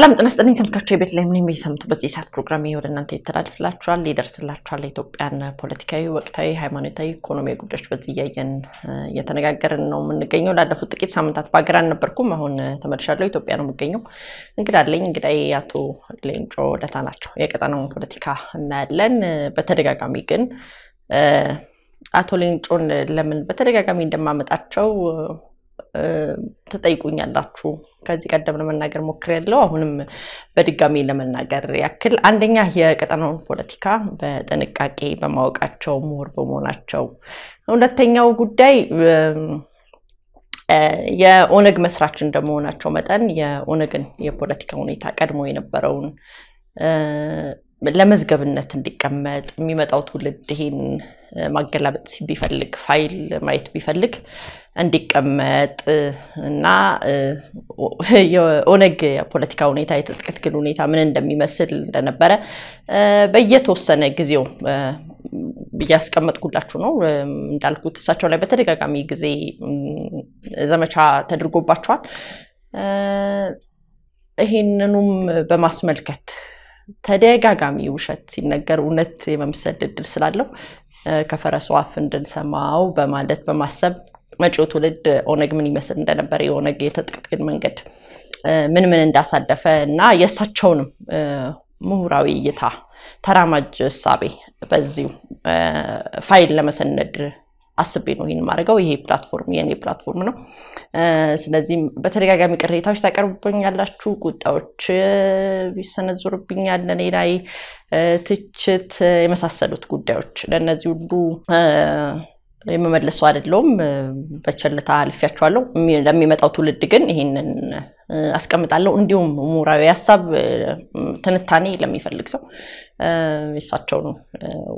ሰላም ጤና ይስጥልኝ ተመልካቾች፣ የቤት ላይ ምን የሚሰምቱ በዚህ የሰዓት ፕሮግራም ወደ እናንተ ይተላልፍላችኋል፣ ይደርስላችኋል። የኢትዮጵያን ፖለቲካዊ፣ ወቅታዊ፣ ሃይማኖታዊ፣ ኢኮኖሚያዊ ጉዳዮች በዚህ እያየን እየተነጋገርን ነው የምንገኘው። ላለፉት ጥቂት ሳምንታት በሀገር አልነበርኩም። አሁን ተመልሻለሁ። ኢትዮጵያ ነው የምገኘው። እንግዳ አለኝ። እንግዳ አቶ ሌንጮ ለታ ናቸው። የቀጠናውን ፖለቲካ እናያለን። በተደጋጋሚ ግን አቶ ሌንጮን ለምን በተደጋጋሚ እንደማመጣቸው ተጠይቁኛላችሁ ከዚህ ቀደም ለመናገር ሞክር ያለው አሁንም በድጋሚ ለመናገር ያክል አንደኛ የቀጠናውን ፖለቲካ በጥንቃቄ በማወቃቸው ምሁር በመሆናቸው፣ ሁለተኛው ጉዳይ የኦነግ መስራች እንደመሆናቸው መጠን የኦነግን የፖለቲካ ሁኔታ ቀድሞ የነበረውን ለመዝገብነት እንዲቀመጥ የሚመጣው ትውልድ ይሄን ማገላበጥ ቢፈልግ ፋይል ማየት ቢፈልግ እንዲቀመጥ እና የኦነግ የፖለቲካ ሁኔታ የትጥቅ ትግል ሁኔታ ምን እንደሚመስል እንደነበረ በየተወሰነ ጊዜው እያስቀመጥኩላችሁ ነው። እንዳልኩት እሳቸው ላይ በተደጋጋሚ ጊዜ ዘመቻ ተደርጎባቸዋል። ይህንኑም በማስመልከት ተደጋጋሚ ውሸት ሲነገር እውነት የመምሰል እድል ስላለው ከፈረሱ አፍ እንድንሰማው በማለት በማሰብ መጪው ትውልድ ኦነግ ምን ይመስል እንደነበረ የኦነግ የትጥቅ መንገድ ምን ምን እንዳሳለፈ እና የእሳቸውንም ምሁራዊ እይታ ተራማጅ እሳቤ በዚሁ ፋይል ለመሰነድ አስቤ ነው ይህን ማድረገው። ይሄ ፕላትፎርም የኔ ፕላትፎርም ነው። ስለዚህም በተደጋጋሚ ቅሬታዎች ታቀርቡብኛላችሁ፣ ቁጣዎች ይሰነዝሩብኛል ለእኔ ላይ ትችት፣ የመሳሰሉት ጉዳዮች ለእነዚህ ሁሉ የመመለሱ አይደለሁም። በቸልታ አልፊያቸዋለሁ። ለሚመጣው ትውልድ ግን ይህንን አስቀምጣለሁ። እንዲሁም ምሁራዊ ሀሳብ ትንታኔ ለሚፈልግ ሰው የሳቸውን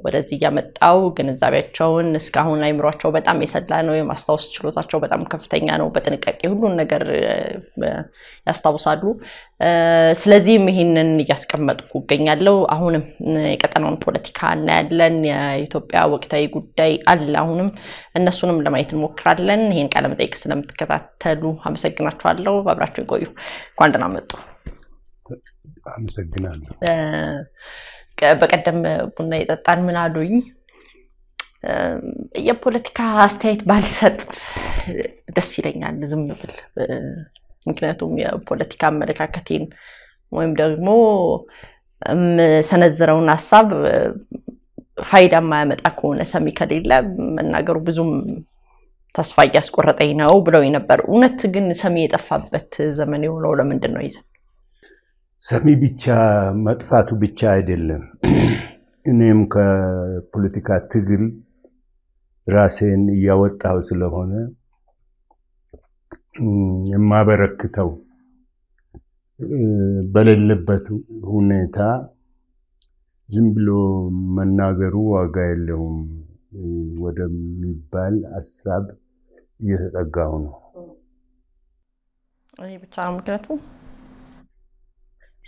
ወደዚህ እያመጣው ግንዛቤያቸውን እስካሁን አይምሯቸው በጣም የሰላ ነው። የማስታወስ ችሎታቸው በጣም ከፍተኛ ነው። በጥንቃቄ ሁሉን ነገር ያስታውሳሉ። ስለዚህም ይህንን እያስቀመጥኩ እገኛለሁ። አሁንም የቀጠናውን ፖለቲካ እናያለን። የኢትዮጵያ ወቅታዊ ጉዳይ አለ አሁንም እነሱንም ለማየት እንሞክራለን። ይህን ቃለ መጠይቅ ስለምትከታተሉ አመሰግናችኋለሁ። አብራችሁ ቆዩ። እንኳን ደህና መጡ። አመሰግናለሁ። በቀደም ቡና የጠጣን ምን አሉኝ፣ የፖለቲካ አስተያየት ባልሰጥ ደስ ይለኛል ዝም ብል። ምክንያቱም የፖለቲካ አመለካከቴን ወይም ደግሞ የምሰነዝረውን ሀሳብ ፋይዳ የማያመጣ ከሆነ ሰሚ ከሌለ መናገሩ ብዙም ተስፋ እያስቆረጠኝ ነው ብለው ነበር። እውነት ግን ሰሚ የጠፋበት ዘመን የሆነው ለምንድን ነው? ይዘ ሰሚ ብቻ መጥፋቱ ብቻ አይደለም። እኔም ከፖለቲካ ትግል ራሴን እያወጣው ስለሆነ የማበረክተው በሌለበት ሁኔታ ዝም ብሎ መናገሩ ዋጋ የለውም ወደሚባል ሀሳብ እየተጠጋው ነው። ይህ ብቻ ምክንያቱ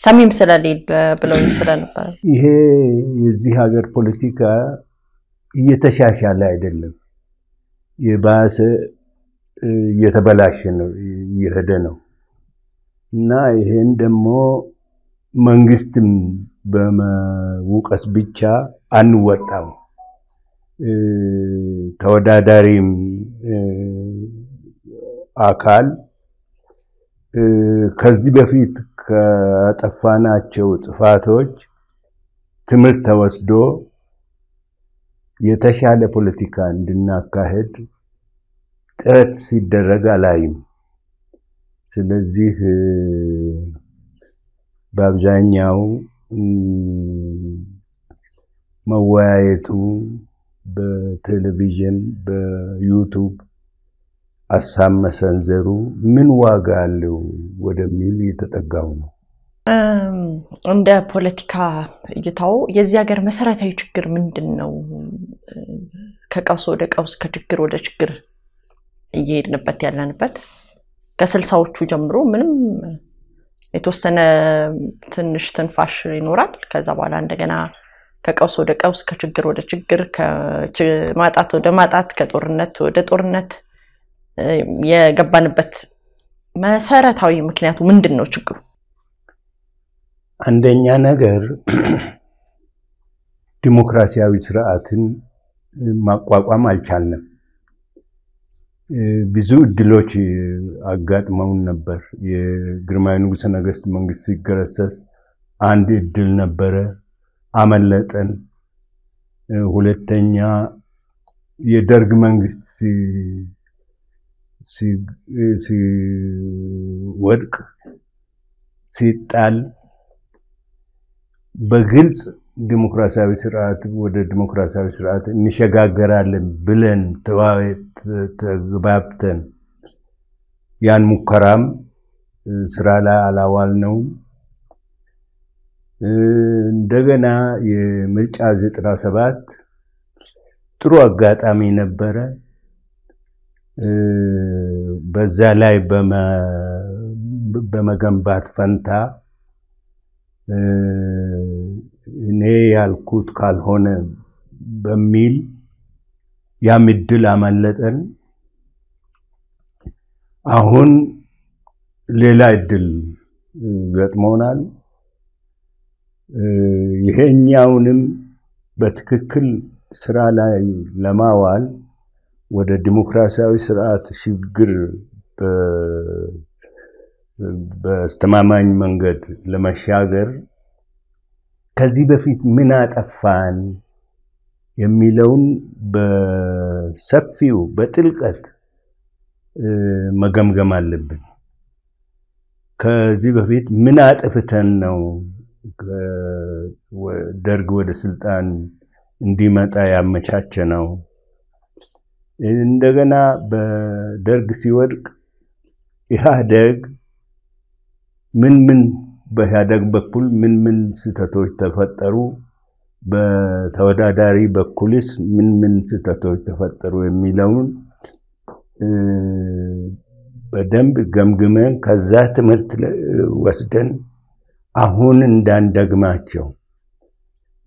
ሰሚም ስለሌለ ብለው ስለነበረ ይሄ የዚህ ሀገር ፖለቲካ እየተሻሻለ አይደለም፣ የባሰ እየተበላሸ ነው እየሄደ ነው እና ይሄን ደግሞ መንግስትም በመውቀስ ብቻ አንወጣው ተወዳዳሪም አካል ከዚህ በፊት ከጠፋናቸው ጥፋቶች ትምህርት ተወስዶ የተሻለ ፖለቲካ እንድናካሄድ ጥረት ሲደረግ አላይም። ስለዚህ በአብዛኛው መወያየቱ በቴሌቪዥን በዩቱብ አሳብ መሰንዘሩ ምን ዋጋ አለው ወደሚል እየተጠጋው ነው። እንደ ፖለቲካ እይታው የዚህ ሀገር መሰረታዊ ችግር ምንድን ነው? ከቀውስ ወደ ቀውስ ከችግር ወደ ችግር እየሄድንበት ያለንበት ከስልሳዎቹ ጀምሮ ምንም የተወሰነ ትንሽ ትንፋሽ ይኖራል። ከዛ በኋላ እንደገና ከቀውስ ወደ ቀውስ፣ ከችግር ወደ ችግር፣ ማጣት ወደ ማጣት፣ ከጦርነት ወደ ጦርነት የገባንበት መሰረታዊ ምክንያቱ ምንድን ነው? ችግሩ አንደኛ ነገር ዲሞክራሲያዊ ስርዓትን ማቋቋም አልቻልንም። ብዙ እድሎች አጋጥመውን ነበር። የግርማዊ ንጉሠ ነገሥት መንግስት ሲገረሰስ አንድ እድል ነበረ፣ አመለጠን። ሁለተኛ የደርግ መንግስት ሲወድቅ ሲጣል በግልጽ ዲሞክራሲያዊ ስርዓት ወደ ዲሞክራሲያዊ ስርዓት እንሸጋገራለን ብለን ተግባብተን ያን ሙከራም ስራ ላይ ነው። እንደገና የምርጫ ዘጠና ሰባት ጥሩ አጋጣሚ ነበረ። በዛ ላይ በመገንባት ፈንታ እኔ ያልኩት ካልሆነ በሚል ያም እድል አመለጠን። አሁን ሌላ እድል ገጥሞናል። ይሄኛውንም በትክክል ስራ ላይ ለማዋል ወደ ዲሞክራሲያዊ ስርዓት ሽግግር በአስተማማኝ መንገድ ለመሻገር ከዚህ በፊት ምን አጠፋን የሚለውን በሰፊው በጥልቀት መገምገም አለብን። ከዚህ በፊት ምን አጥፍተን ነው ደርግ ወደ ስልጣን እንዲመጣ ያመቻቸ ነው? እንደገና በደርግ ሲወድቅ ኢህአደግ ምን ምን በኢህአደግ በኩል ምን ምን ስህተቶች ተፈጠሩ፣ በተወዳዳሪ በኩልስ ምን ምን ስህተቶች ተፈጠሩ የሚለውን በደንብ ገምግመን ከዛ ትምህርት ወስደን አሁን እንዳንደግማቸው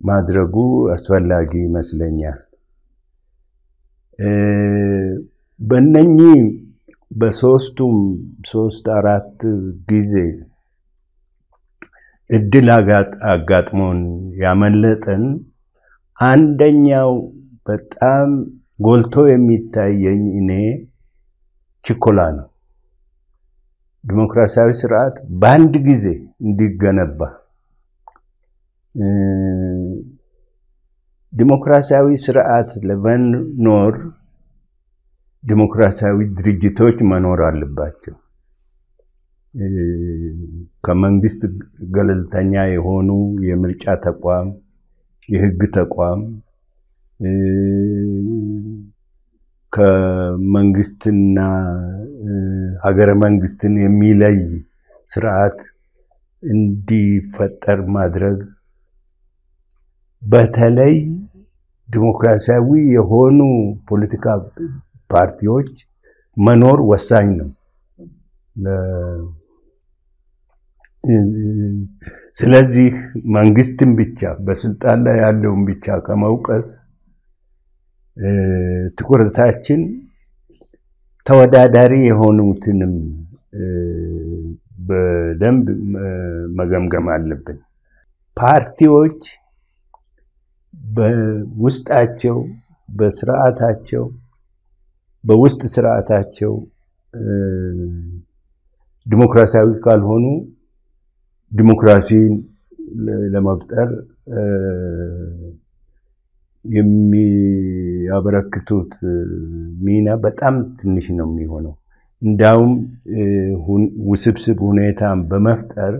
ማድረጉ አስፈላጊ ይመስለኛል። በእነኚህ በሶስቱም ሶስት አራት ጊዜ እድል አጋጥሞን ያመለጠን አንደኛው በጣም ጎልቶ የሚታየኝ እኔ ችኮላ ነው። ዲሞክራሲያዊ ስርዓት በአንድ ጊዜ እንዲገነባ ዲሞክራሲያዊ ስርዓት ለመኖር ዲሞክራሲያዊ ድርጅቶች መኖር አለባቸው። ከመንግስት ገለልተኛ የሆኑ የምርጫ ተቋም፣ የህግ ተቋም ከመንግስትና ሀገረ መንግስትን የሚለይ ስርዓት እንዲፈጠር ማድረግ በተለይ ዲሞክራሲያዊ የሆኑ ፖለቲካ ፓርቲዎች መኖር ወሳኝ ነው። ስለዚህ መንግስትን ብቻ በስልጣን ላይ ያለውን ብቻ ከመውቀስ ትኩረታችን ተወዳዳሪ የሆኑትንም በደንብ መገምገም አለብን። ፓርቲዎች በውስጣቸው በስርዓታቸው በውስጥ ስርዓታቸው ዲሞክራሲያዊ ካልሆኑ ዲሞክራሲን ለመፍጠር የሚያበረክቱት ሚና በጣም ትንሽ ነው የሚሆነው። እንዳውም ውስብስብ ሁኔታን በመፍጠር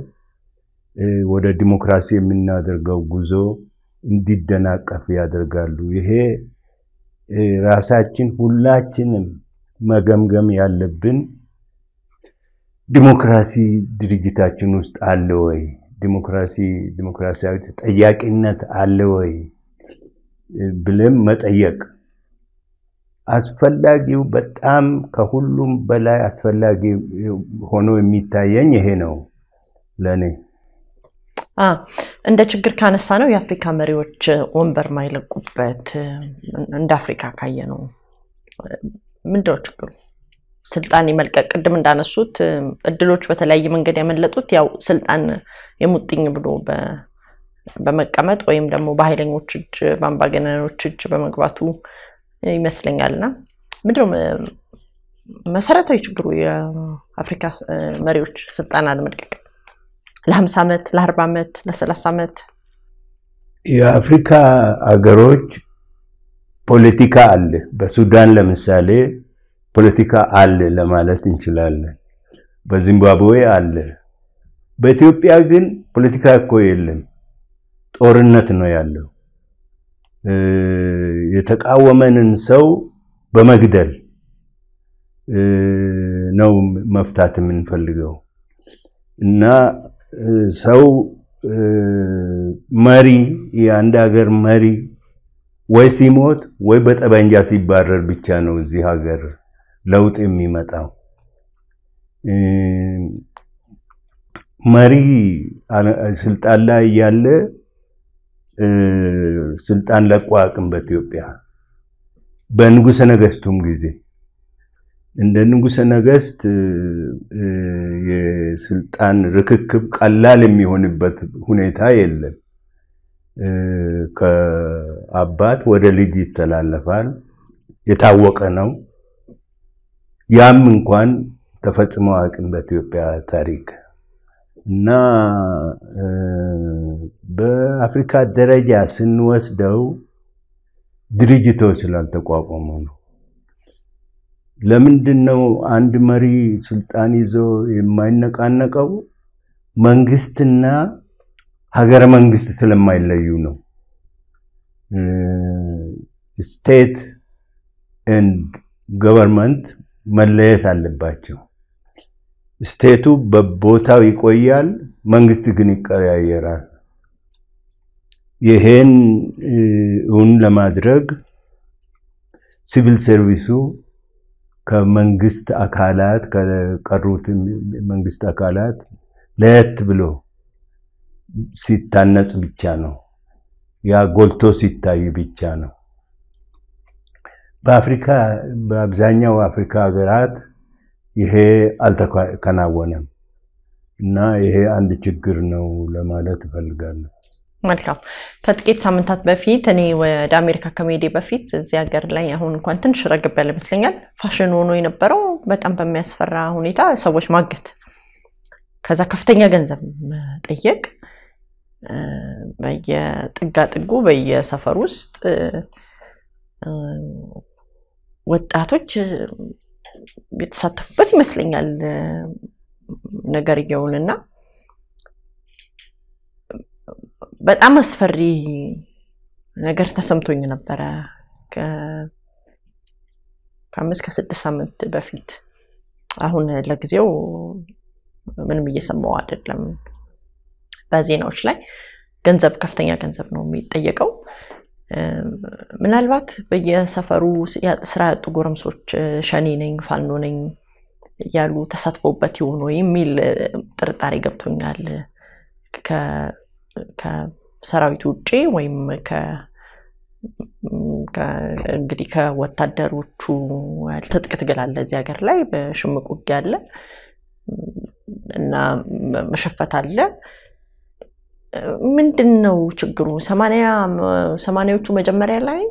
ወደ ዲሞክራሲ የምናደርገው ጉዞ እንዲደናቀፍ ያደርጋሉ። ይሄ ራሳችን ሁላችንም መገምገም ያለብን ዲሞክራሲ ድርጅታችን ውስጥ አለ ወይ? ዲሞክራሲ ዲሞክራሲያዊ ተጠያቂነት አለ ወይ ብለም መጠየቅ አስፈላጊው በጣም ከሁሉም በላይ አስፈላጊ ሆኖ የሚታየኝ ይሄ ነው ለእኔ። እንደ ችግር ካነሳ ነው የአፍሪካ መሪዎች ወንበር ማይለቁበት እንደ አፍሪካ ካየ ነው ምንድነው ችግሩ? ስልጣን የመልቀቅ ቅድም እንዳነሱት እድሎች በተለያየ መንገድ ያመለጡት ያው ስልጣን የሙጥኝ ብሎ በመቀመጥ ወይም ደግሞ በኃይለኞች እጅ በአምባገነኖች እጅ በመግባቱ ና ምንድነው መሰረታዊ ችግሩ የአፍሪካ መሪዎች ስልጣን አለመልቀቅ ለሀምሳ ዓመት ለአርባ ዓመት ለሰላሳ ዓመት የአፍሪካ አገሮች ፖለቲካ አለ። በሱዳን ለምሳሌ ፖለቲካ አለ ለማለት እንችላለን። በዚምባብዌ አለ። በኢትዮጵያ ግን ፖለቲካ እኮ የለም፣ ጦርነት ነው ያለው። የተቃወመንን ሰው በመግደል ነው መፍታት የምንፈልገው እና ሰው መሪ የአንድ ሀገር መሪ ወይ ሲሞት ወይ በጠበንጃ ሲባረር ብቻ ነው እዚህ ሀገር ለውጥ የሚመጣው። መሪ ስልጣን ላይ ያለ ስልጣን ለቆ አቅም በኢትዮጵያ በንጉሰ ነገስቱም ጊዜ እንደ ንጉሰ ነገስት የስልጣን ርክክብ ቀላል የሚሆንበት ሁኔታ የለም። ከአባት ወደ ልጅ ይተላለፋል። የታወቀ ነው። ያም እንኳን ተፈጽሞ አያውቅም በኢትዮጵያ ታሪክ እና በአፍሪካ ደረጃ ስንወስደው ድርጅቶች ስላልተቋቋሙ ነው። ለምንድን ነው አንድ መሪ ስልጣን ይዞ የማይነቃነቀው? መንግስትና ሀገረ መንግስት ስለማይለዩ ነው። ስቴት ኤንድ ገቨርንመንት መለየት አለባቸው። ስቴቱ በቦታው ይቆያል፣ መንግስት ግን ይቀያየራል። ይሄን እውን ለማድረግ ሲቪል ሰርቪሱ ከመንግስት አካላት ከቀሩት መንግስት አካላት ለየት ብሎ ሲታነጽ ብቻ ነው። ያ ጎልቶ ሲታይ ብቻ ነው በአፍሪካ በአብዛኛው አፍሪካ ሀገራት ይሄ አልተከናወነም እና ይሄ አንድ ችግር ነው ለማለት እፈልጋለሁ። መልካም። ከጥቂት ሳምንታት በፊት እኔ ወደ አሜሪካ ከመሄዴ በፊት እዚህ ሀገር ላይ አሁን እንኳን ትንሽ ረግብ ያለ ይመስለኛል ፋሽን ሆኖ የነበረው በጣም በሚያስፈራ ሁኔታ ሰዎች ማገት፣ ከዛ ከፍተኛ ገንዘብ መጠየቅ በየጥጋጥጉ በየሰፈር ውስጥ ወጣቶች የተሳተፉበት ይመስለኛል እና በጣም አስፈሪ ነገር ተሰምቶኝ ነበረ ከአምስት ከስድስት ሳምንት በፊት። አሁን ለጊዜው ምንም እየሰማው አይደለም በዜናዎች ላይ ገንዘብ ከፍተኛ ገንዘብ ነው የሚጠየቀው። ምናልባት በየሰፈሩ ስራ ያጡ ጎረምሶች ሸኔ ነኝ ፋኖ ነኝ እያሉ ተሳትፎበት የሆኑ የሚል ጥርጣሬ ገብቶኛል። ከሰራዊት ውጭ ወይም እንግዲህ ከወታደሮቹ ትጥቅ ትግል አለ እዚህ ሀገር ላይ በሽምቅ ውጊያ አለ እና መሸፈት አለ። ምንድን ነው ችግሩ? ሰማኒያዎቹ መጀመሪያ ላይ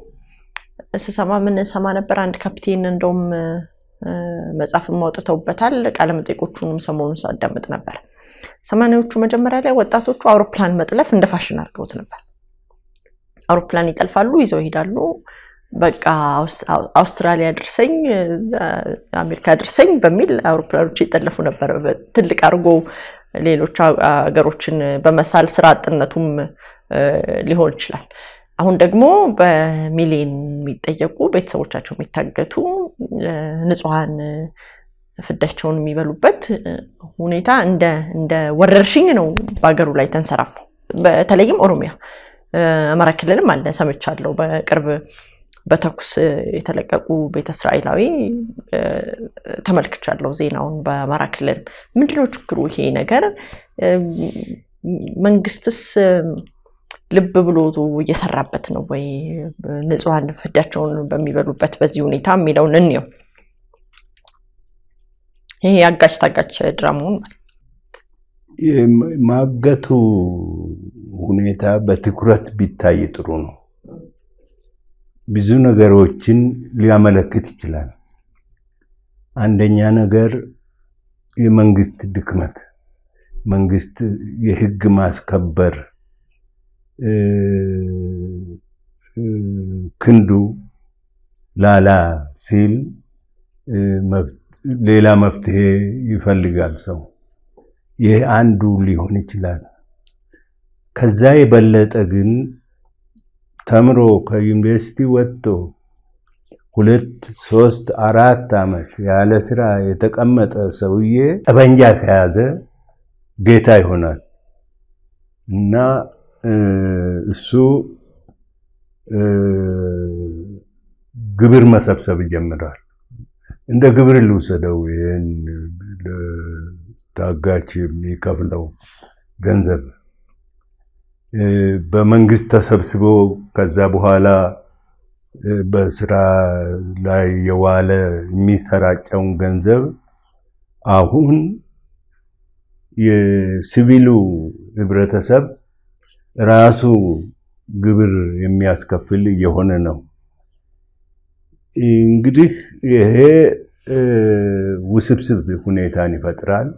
ስሰማ ምን ሰማ ነበር? አንድ ካፕቴን እንደውም መጽሐፍም አውጥተውበታል። ቃለመጠይቆቹንም ሰሞኑን ሳዳምጥ ነበር። ሰማኒያዎቹ መጀመሪያ ላይ ወጣቶቹ አውሮፕላን መጥለፍ እንደ ፋሽን አድርገውት ነበር። አውሮፕላን ይጠልፋሉ፣ ይዘው ይሄዳሉ። በቃ አውስትራሊያ ድርሰኝ፣ አሜሪካ ድርሰኝ በሚል አውሮፕላኖች ይጠለፉ ነበር። ትልቅ አድርጎ ሌሎች ሀገሮችን በመሳል ስራ አጥነቱም ሊሆን ይችላል። አሁን ደግሞ በሚሊዮን የሚጠየቁ ቤተሰቦቻቸው የሚታገቱ ንጹሐን ፍዳቸውን የሚበሉበት ሁኔታ እንደ ወረርሽኝ ነው በሀገሩ ላይ ተንሰራፋው። በተለይም ኦሮሚያ፣ አማራ ክልልም አለ ሰምቻለሁ በቅርብ በተኩስ የተለቀቁ ቤተ እስራኤላዊ ተመልክቻለሁ ዜናውን በአማራ ክልል። ምንድነው ችግሩ? ይሄ ነገር መንግስትስ ልብ ብሎ እየሰራበት ነው ወይ? ንጹሐን ፍዳቸውን በሚበሉበት በዚህ ሁኔታ የሚለውን እንየው። ይሄ አጋች ታጋች ድራማውን ማገቱ ሁኔታ በትኩረት ቢታይ ጥሩ ነው። ብዙ ነገሮችን ሊያመለክት ይችላል። አንደኛ ነገር የመንግስት ድክመት፣ መንግስት የህግ ማስከበር ክንዱ ላላ ሲል ሌላ መፍትሄ ይፈልጋል ሰው። ይህ አንዱ ሊሆን ይችላል። ከዛ የበለጠ ግን ተምሮ ከዩኒቨርሲቲ ወጥቶ ሁለት ሶስት አራት ዓመት ያለ ስራ የተቀመጠ ሰውዬ ጠበንጃ ከያዘ ጌታ ይሆናል እና እሱ ግብር መሰብሰብ ይጀምራል። እንደ ግብር ልውሰደው ይህን ታጋች የሚከፍለው ገንዘብ በመንግስት ተሰብስቦ ከዛ በኋላ በስራ ላይ የዋለ የሚሰራጨውን ገንዘብ አሁን የሲቪሉ ህብረተሰብ ራሱ ግብር የሚያስከፍል እየሆነ ነው። እንግዲህ ይሄ ውስብስብ ሁኔታን ይፈጥራል።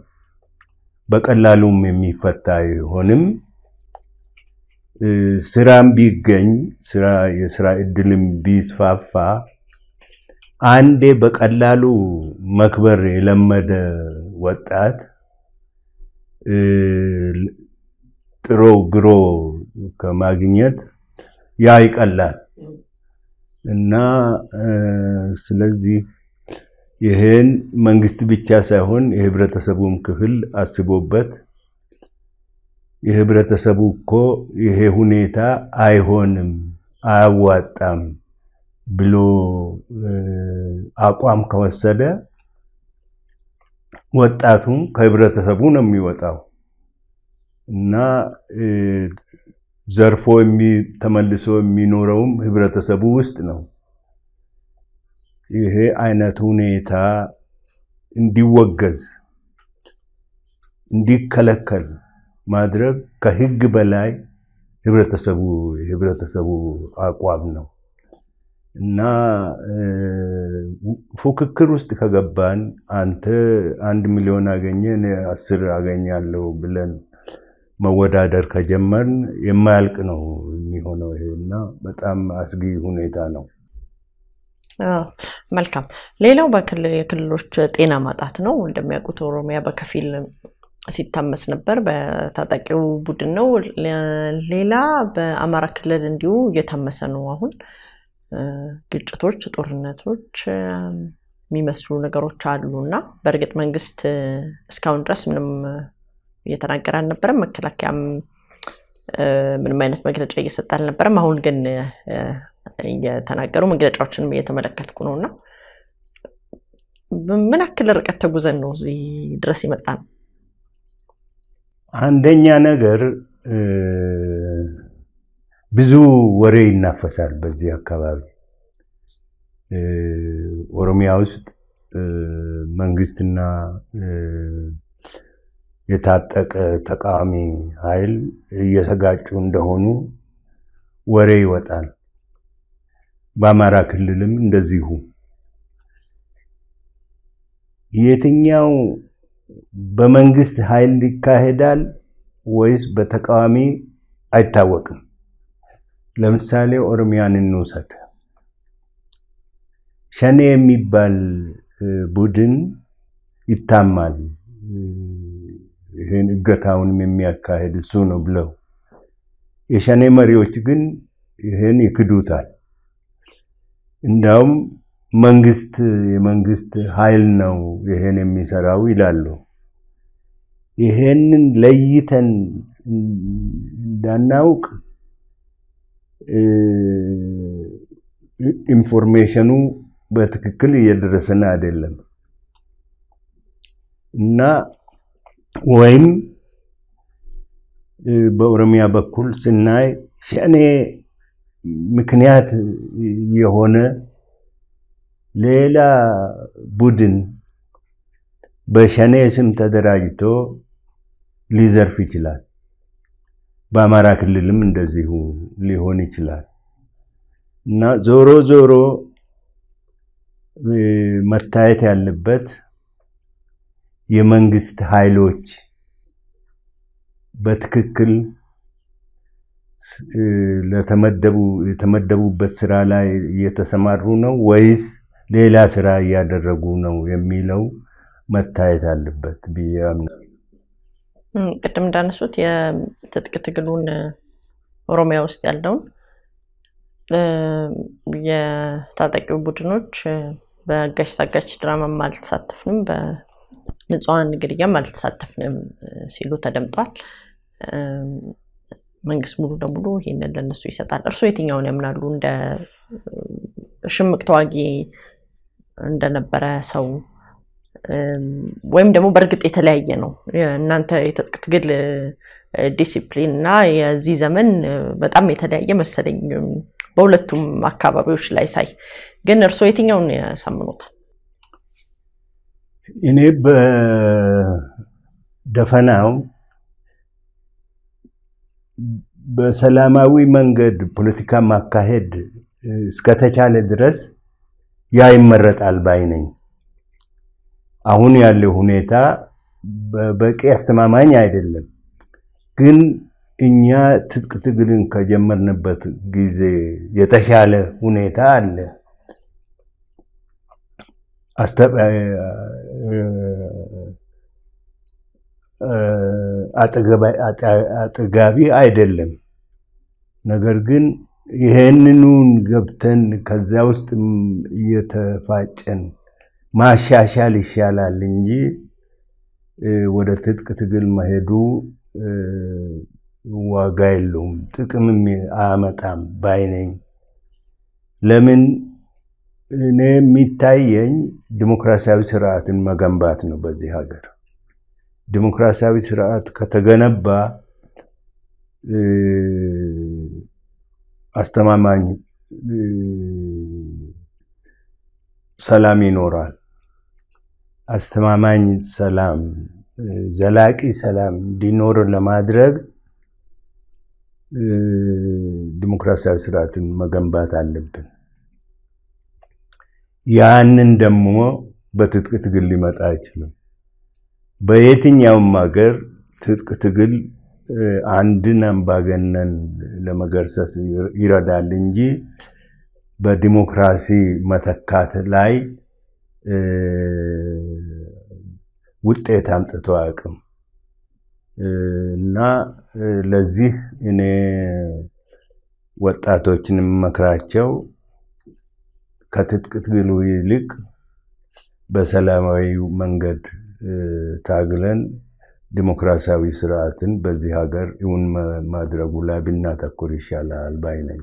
በቀላሉም የሚፈታ አይሆንም። ስራም ቢገኝ ስራ የስራ እድልም ቢስፋፋ አንዴ በቀላሉ መክበር የለመደ ወጣት ጥሮ ግሮ ከማግኘት ያ ይቀላል እና ስለዚህ ይህን መንግስት ብቻ ሳይሆን የህብረተሰቡም ክፍል አስቦበት የህብረተሰቡ እኮ ይሄ ሁኔታ አይሆንም፣ አያዋጣም ብሎ አቋም ከወሰደ ወጣቱም ከህብረተሰቡ ነው የሚወጣው እና ዘርፎ ተመልሶ የሚኖረውም ህብረተሰቡ ውስጥ ነው። ይሄ አይነት ሁኔታ እንዲወገዝ እንዲከለከል ማድረግ ከህግ በላይ ህብረተሰቡ የህብረተሰቡ አቋም ነው እና ፉክክር ውስጥ ከገባን አንተ አንድ ሚሊዮን አገኘ እኔ አስር አገኛለሁ ብለን መወዳደር ከጀመርን የማያልቅ ነው የሚሆነው ይሄ እና በጣም አስጊ ሁኔታ ነው። መልካም። ሌላው የክልሎች ጤና ማጣት ነው። እንደሚያውቁት ኦሮሚያ በከፊል ሲታመስ ነበር። በታጣቂው ቡድን ነው። ሌላ በአማራ ክልል እንዲሁ እየታመሰ ነው። አሁን ግጭቶች፣ ጦርነቶች የሚመስሉ ነገሮች አሉ እና በእርግጥ መንግስት እስካሁን ድረስ ምንም እየተናገረ አልነበረም። መከላከያም ምንም አይነት መግለጫ እየሰጠ አልነበረም። አሁን ግን እየተናገሩ መግለጫዎችንም እየተመለከትኩ ነው እና ምን ያክል ርቀት ተጉዘን ነው እዚህ ድረስ ይመጣ ነው? አንደኛ ነገር ብዙ ወሬ ይናፈሳል። በዚህ አካባቢ ኦሮሚያ ውስጥ መንግስትና የታጠቀ ተቃዋሚ ኃይል እየተጋጩ እንደሆኑ ወሬ ይወጣል። በአማራ ክልልም እንደዚሁ የትኛው በመንግስት ኃይል ይካሄዳል ወይስ በተቃዋሚ አይታወቅም። ለምሳሌ ኦሮሚያን እንውሰድ። ሸኔ የሚባል ቡድን ይታማል። ይህን እገታውንም የሚያካሄድ እሱ ነው ብለው የሸኔ መሪዎች ግን ይህን ይክዱታል። እንዳውም መንግስት የመንግስት ኃይል ነው ይህን የሚሰራው ይላሉ። ይሄንን ለይተን እንዳናውቅ ኢንፎርሜሽኑ በትክክል እየደረሰን አይደለም እና ወይም በኦሮሚያ በኩል ስናይ ሸኔ ምክንያት የሆነ ሌላ ቡድን በሸኔ ስም ተደራጅቶ ሊዘርፍ ይችላል። በአማራ ክልልም እንደዚሁ ሊሆን ይችላል እና ዞሮ ዞሮ መታየት ያለበት የመንግስት ኃይሎች በትክክል ለተመደቡ የተመደቡበት ስራ ላይ እየተሰማሩ ነው ወይስ ሌላ ስራ እያደረጉ ነው የሚለው መታየት አለበት ብዬ አምናለሁ። ቅድም እንዳነሱት የትጥቅ ትግሉን ኦሮሚያ ውስጥ ያለውን የታጠቂ ቡድኖች በጋሽ ታጋች ድራማም አልተሳተፍንም፣ በንጽዋን ግድያም አልተሳተፍንም ሲሉ ተደምጧል። መንግስት ሙሉ ለሙሉ ይህንን ለነሱ ይሰጣል። እርሱ የትኛውን ያምናሉ? እንደ ሽምቅ ተዋጊ እንደነበረ ሰው ወይም ደግሞ በእርግጥ የተለያየ ነው። እናንተ የትጥቅ ትግል ዲሲፕሊን እና የዚህ ዘመን በጣም የተለያየ መሰለኝ በሁለቱም አካባቢዎች ላይ ሳይ። ግን እርስዎ የትኛውን ያሳምኖታል? እኔ በደፈናው በሰላማዊ መንገድ ፖለቲካ ማካሄድ እስከተቻለ ድረስ ያ ይመረጣል ባይ ነኝ። አሁን ያለው ሁኔታ በቂ አስተማማኝ አይደለም። ግን እኛ ትጥቅ ትግልን ከጀመርንበት ጊዜ የተሻለ ሁኔታ አለ። አጥጋቢ አይደለም። ነገር ግን ይህንኑን ገብተን ከዚያ ውስጥ እየተፋጨን ማሻሻል ይሻላል እንጂ ወደ ትጥቅ ትግል መሄዱ ዋጋ የለውም፣ ጥቅምም አያመጣም ባይነኝ። ለምን እኔ የሚታየኝ ዲሞክራሲያዊ ስርዓትን መገንባት ነው በዚህ ሀገር። ዲሞክራሲያዊ ስርዓት ከተገነባ አስተማማኝ ሰላም ይኖራል። አስተማማኝ ሰላም፣ ዘላቂ ሰላም እንዲኖር ለማድረግ ዲሞክራሲያዊ ስርዓትን መገንባት አለብን። ያንን ደግሞ በትጥቅ ትግል ሊመጣ አይችልም። በየትኛውም ሀገር ትጥቅ ትግል አንድን አምባገነን ለመገርሰስ ይረዳል እንጂ በዲሞክራሲ መተካት ላይ ውጤት አምጥቶ አያውቅም እና ለዚህ እኔ ወጣቶችን የምመክራቸው ከትጥቅ ትግሉ ይልቅ በሰላማዊ መንገድ ታግለን ዲሞክራሲያዊ ስርዓትን በዚህ ሀገር እውን ማድረጉ ላይ ብናተኩር ይሻላል ባይ ነኝ።